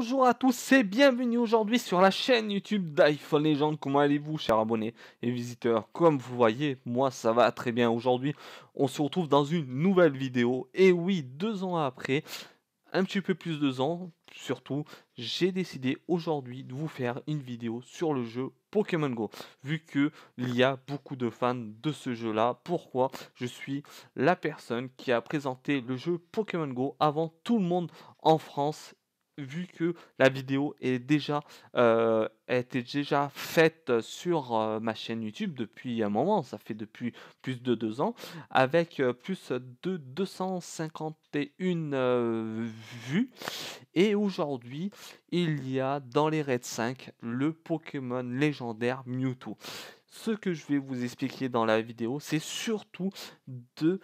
Bonjour à tous et bienvenue aujourd'hui sur la chaîne YouTube d'iPhone Legend. Comment allez-vous, chers abonnés et visiteurs Comme vous voyez, moi ça va très bien. Aujourd'hui, on se retrouve dans une nouvelle vidéo. Et oui, deux ans après, un petit peu plus de deux ans, surtout, j'ai décidé aujourd'hui de vous faire une vidéo sur le jeu Pokémon Go, vu que il y a beaucoup de fans de ce jeu-là. Pourquoi je suis la personne qui a présenté le jeu Pokémon Go avant tout le monde en France vu que la vidéo est déjà, euh, était déjà faite sur euh, ma chaîne YouTube depuis un moment, ça fait depuis plus de deux ans, avec euh, plus de 251 vues. Et aujourd'hui, il y a dans les Red 5 le Pokémon légendaire Mewtwo. Ce que je vais vous expliquer dans la vidéo, c'est surtout de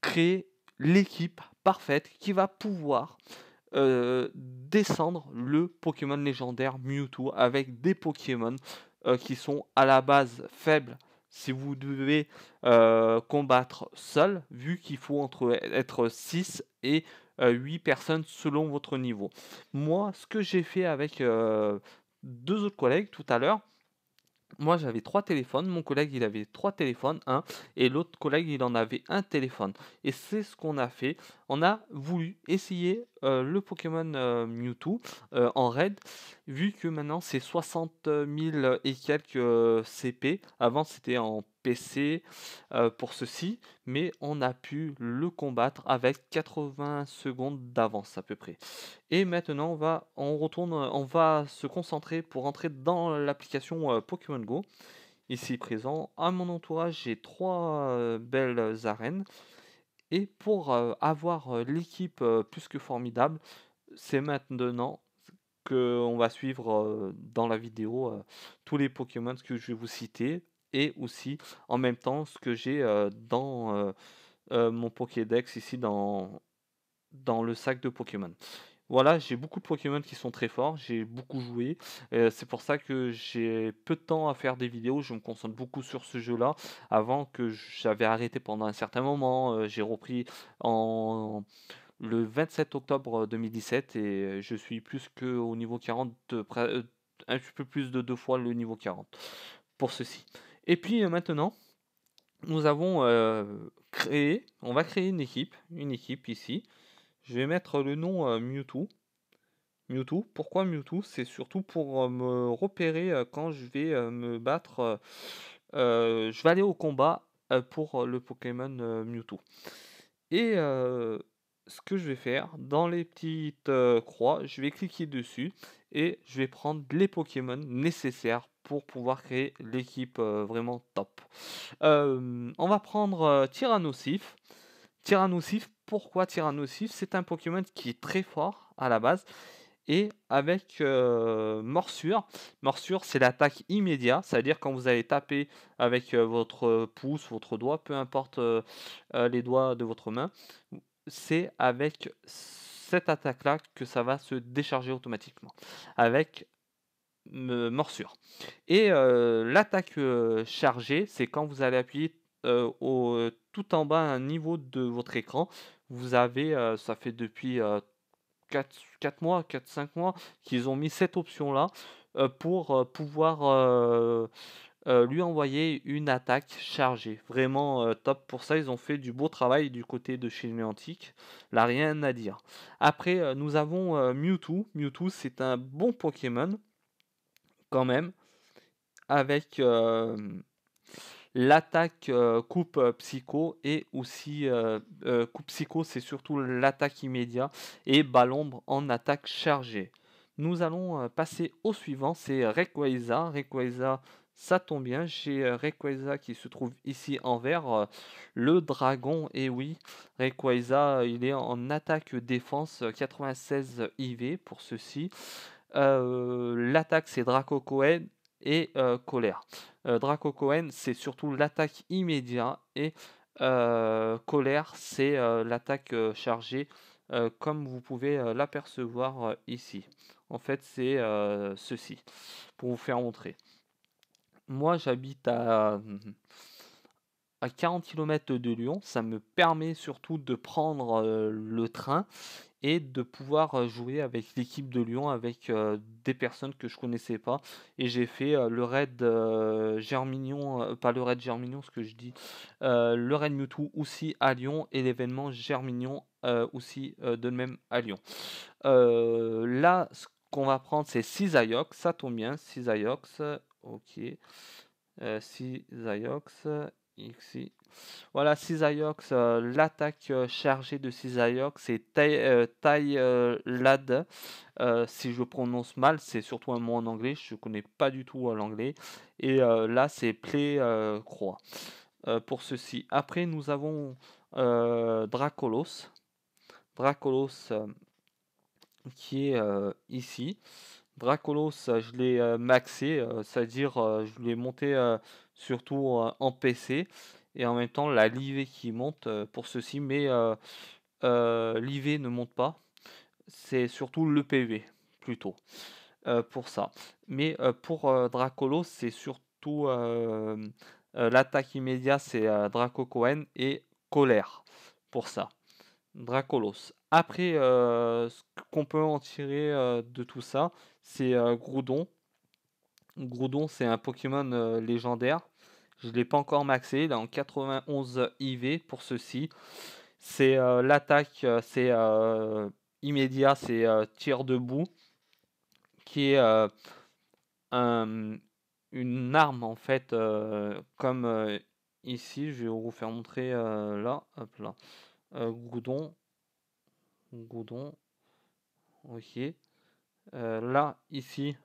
créer l'équipe parfaite qui va pouvoir euh, descendre le Pokémon légendaire Mewtwo avec des Pokémon euh, qui sont à la base faibles si vous devez euh, combattre seul, vu qu'il faut entre, être 6 et 8 personnes selon votre niveau. Moi, ce que j'ai fait avec deux autres collègues tout à l'heure, moi j'avais trois téléphones, mon collègue il avait trois téléphones, un, et l'autre collègue il en avait un téléphone. Et c'est ce qu'on a fait. On a voulu essayer euh, le Pokémon euh, Mewtwo euh, en raid, vu que maintenant c'est 60 000 et quelques CP. Avant c'était en PC euh, pour ceci, mais on a pu le combattre avec 80 secondes d'avance à peu près. Et maintenant, on va, on retourne, on va se concentrer pour entrer dans l'application euh, Pokémon Go. Ici présent, à mon entourage, j'ai trois euh, belles arènes. Et pour avoir l'équipe plus que formidable, c'est maintenant que on va suivre dans la vidéo tous les Pokémon que je vais vous citer et aussi en même temps ce que j'ai dans mon Pokédex ici dans, dans le sac de Pokémon. Voilà, j'ai beaucoup de Pokémon qui sont très forts, j'ai beaucoup joué, c'est pour ça que j'ai peu de temps à faire des vidéos, je me concentre beaucoup sur ce jeu-là, avant que j'avais arrêté pendant un certain moment, j'ai repris en le 27 octobre 2017 et je suis plus que au niveau 40, un petit peu plus de deux fois le niveau 40 pour ceci. Et puis euh, maintenant, nous avons euh, créé, on va créer une équipe, une équipe ici. Je vais mettre le nom euh, Mewtwo. Mewtwo. Pourquoi Mewtwo C'est surtout pour me repérer quand je vais me battre. je vais aller au combat pour le Pokémon Mewtwo. Et ce que je vais faire, dans les petites croix, je vais cliquer dessus et je vais prendre les Pokémon nécessaires pour pouvoir créer l'équipe euh, vraiment top. Euh, on va prendre Tyrannosif. Euh, Tyrannosif, pourquoi Tyrannosif C'est un Pokémon qui est très fort à la base et avec morsure. Morsure, c'est l'attaque immédiate, c'est-à-dire quand vous allez taper avec votre pouce, votre doigt, peu importe les doigts de votre main, c'est avec cette attaque-là que ça va se décharger automatiquement. Avec morsure. Et euh, l'attaque euh, chargée, c'est quand vous allez appuyer euh, au, tout en bas à un niveau de votre écran. Vous avez, ça fait depuis 4, 4, mois, 4-5 mois, qu'ils ont mis cette option-là pour pouvoir lui envoyer une attaque chargée. Vraiment top pour ça, ils ont fait du beau travail du côté de chez Niantic. Là, rien à dire. Après, nous avons Mewtwo. Mewtwo, c'est un bon Pokémon quand même, avec euh, l'attaque euh, coupe euh, psycho et aussi coupe psycho, c'est surtout l'attaque immédiate et Balombre en attaque chargée. Nous allons passer au suivant, c'est Rayquaza. Rayquaza, ça tombe bien, j'ai Rayquaza qui se trouve ici en vert, le dragon, et oui, Rayquaza, il est en attaque défense 96 IV pour ceci. Euh, l'attaque, c'est Draco Cohen et euh, Colère. Euh, Draco Cohen, c'est surtout l'attaque immédiate et Colère, c'est l'attaque chargée, comme vous pouvez l'apercevoir ici. En fait, c'est ceci, pour vous faire montrer. Moi, j'habite à à 40 km de Lyon. Ça me permet surtout de prendre le train et de pouvoir jouer avec l'équipe de Lyon avec des personnes que je connaissais pas et j'ai fait le raid Germignon pas le raid Germignon ce que je dis le raid Mewtwo aussi à Lyon et l'événement Germignon aussi de même à Lyon là ce qu'on va prendre c'est 6 ça tombe bien 6 ok 6 euh, Ayox Ici. Voilà, Cisaiox, euh, l'attaque euh, chargée de Cisaiox, c'est taille euh, Lad. si je prononce mal, c'est surtout un mot en anglais, je ne connais pas du tout l'anglais. Et là, c'est Play Croix pour ceci. Après, nous avons Dracolos. Dracolos qui est ici. Dracolos, je l'ai maxé, c'est-à-dire je l'ai monté surtout en PC. Et en même temps, la livée qui monte pour ceci, mais l'IV ne monte pas. C'est surtout le PV plutôt pour ça. Mais pour Dracolos, c'est surtout l'attaque immédiate, c'est Draco Cohen et Colère pour ça. Dracolos. Après, ce qu'on peut en tirer de tout ça, c'est Groudon Groudon, c'est un Pokémon euh, légendaire. Je ne l'ai pas encore maxé. Il est en 91 IV pour ceci. C'est euh, l'attaque, euh, c'est immédiat, c'est tir debout, qui est une arme en fait, comme ici. Je vais vous faire montrer là, hop là, Groudon, Groudon, ok. là ici,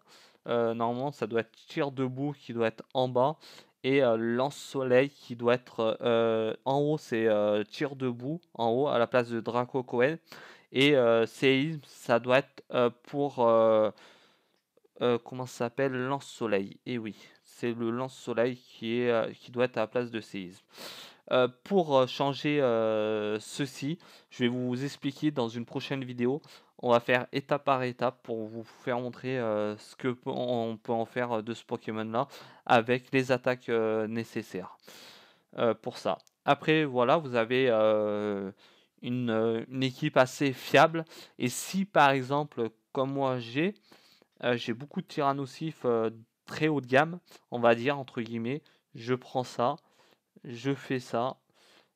euh, normalement, ça doit être tir debout qui doit être en bas et euh, lance-soleil qui doit être euh, en haut, c'est tir debout en haut à la place de Draco Cohen. Et séisme, ça doit être pour comment ça s'appelle lance-soleil. Et oui, c'est le lance-soleil qui, est, qui doit être à la place de séisme. Euh, pour euh, changer euh, ceci, je vais vous expliquer dans une prochaine vidéo. On va faire étape par étape pour vous faire montrer ce que on peut en faire de ce Pokémon-là avec les attaques nécessaires pour ça. Après, voilà, vous avez une, équipe assez fiable. Et si, par exemple, comme moi j'ai, j'ai beaucoup de Tyrannosif très haut de gamme, on va dire, entre guillemets, je prends ça je fais ça,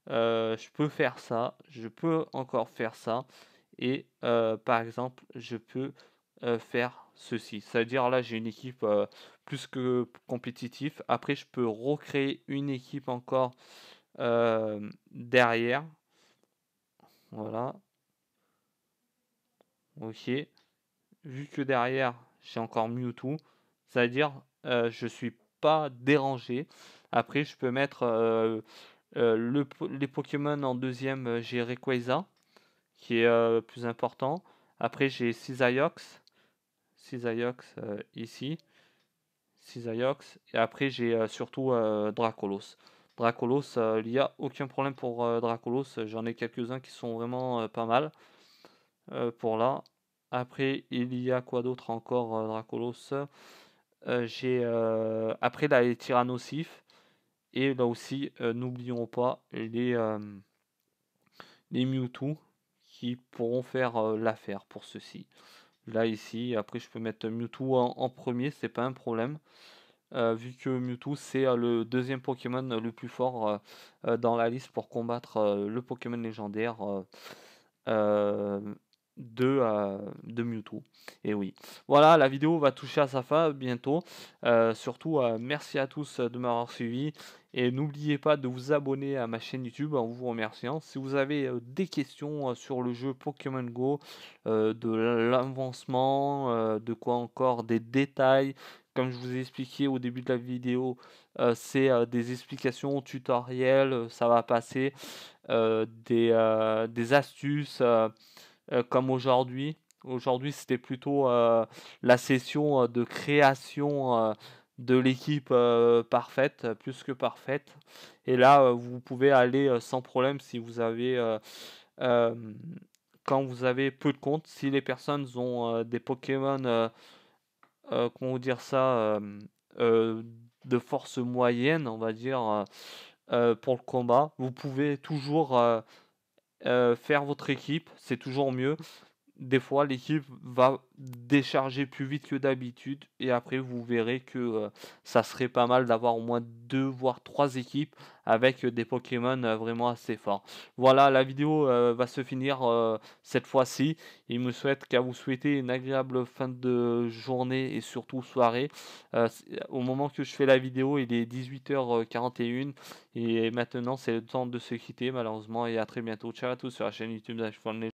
euh, je peux faire ça, je peux encore faire ça, et euh, par exemple, je peux euh, faire ceci. C'est-à-dire là, j'ai une équipe plus que compétitive. Après, je peux recréer une équipe encore derrière. Voilà. Ok. Vu que derrière, j'ai encore Mewtwo, c'est-à-dire je ne suis pas dérangé. Après, je peux mettre euh, euh, les Pokémon en deuxième, euh, j'ai qui est plus important. Après, j'ai Cizayox Cisaiox ici. Cizayox Et après, j'ai surtout Dracolos. Dracolos, il n'y a aucun problème pour Dracolos. J'en ai quelques-uns qui sont vraiment pas mal pour là. Après, il y a quoi d'autre encore, Dracolos J'ai Après, là, les Tyrannosif. Et là aussi, euh, n'oublions pas les, euh, les Mewtwo qui pourront faire euh, l'affaire pour ceci. Là, ici, après, je peux mettre Mewtwo en, en premier, c'est pas un problème. vu que Mewtwo c'est le deuxième Pokémon le plus fort dans la liste pour combattre le Pokémon légendaire de, de Mewtwo. Et oui. Voilà, la vidéo va toucher à sa fin bientôt. Euh, surtout, euh, merci à tous euh, de m'avoir suivi. Et n'oubliez pas de vous abonner à ma chaîne YouTube en vous remerciant. Si vous avez des questions sur le jeu Pokémon Go, de l'avancement, de quoi encore, des détails, comme je vous ai expliqué au début de la vidéo, c'est des explications, tutoriels, ça va passer, des, des, astuces, euh, comme aujourd'hui. Aujourd'hui, c'était plutôt euh, la session euh, de création de l'équipe parfaite, plus que parfaite. Et là, vous pouvez aller sans problème si vous avez quand vous avez peu de comptes, si les personnes ont des Pokémon, comment dire ça, de force moyenne, on va dire, pour le combat, vous pouvez toujours euh, faire votre équipe, c'est toujours mieux des fois l'équipe va décharger plus vite que d'habitude et après vous verrez que euh, ça serait pas mal d'avoir au moins deux voire trois équipes avec euh, des Pokémon euh, vraiment assez forts. Voilà, la vidéo va se finir cette fois-ci. Il me souhaite qu'à vous souhaiter une agréable fin de journée et surtout soirée. au moment que je fais la vidéo, il est 18h41 et maintenant c'est le temps de se quitter malheureusement et à très bientôt. Ciao à tous sur la chaîne YouTube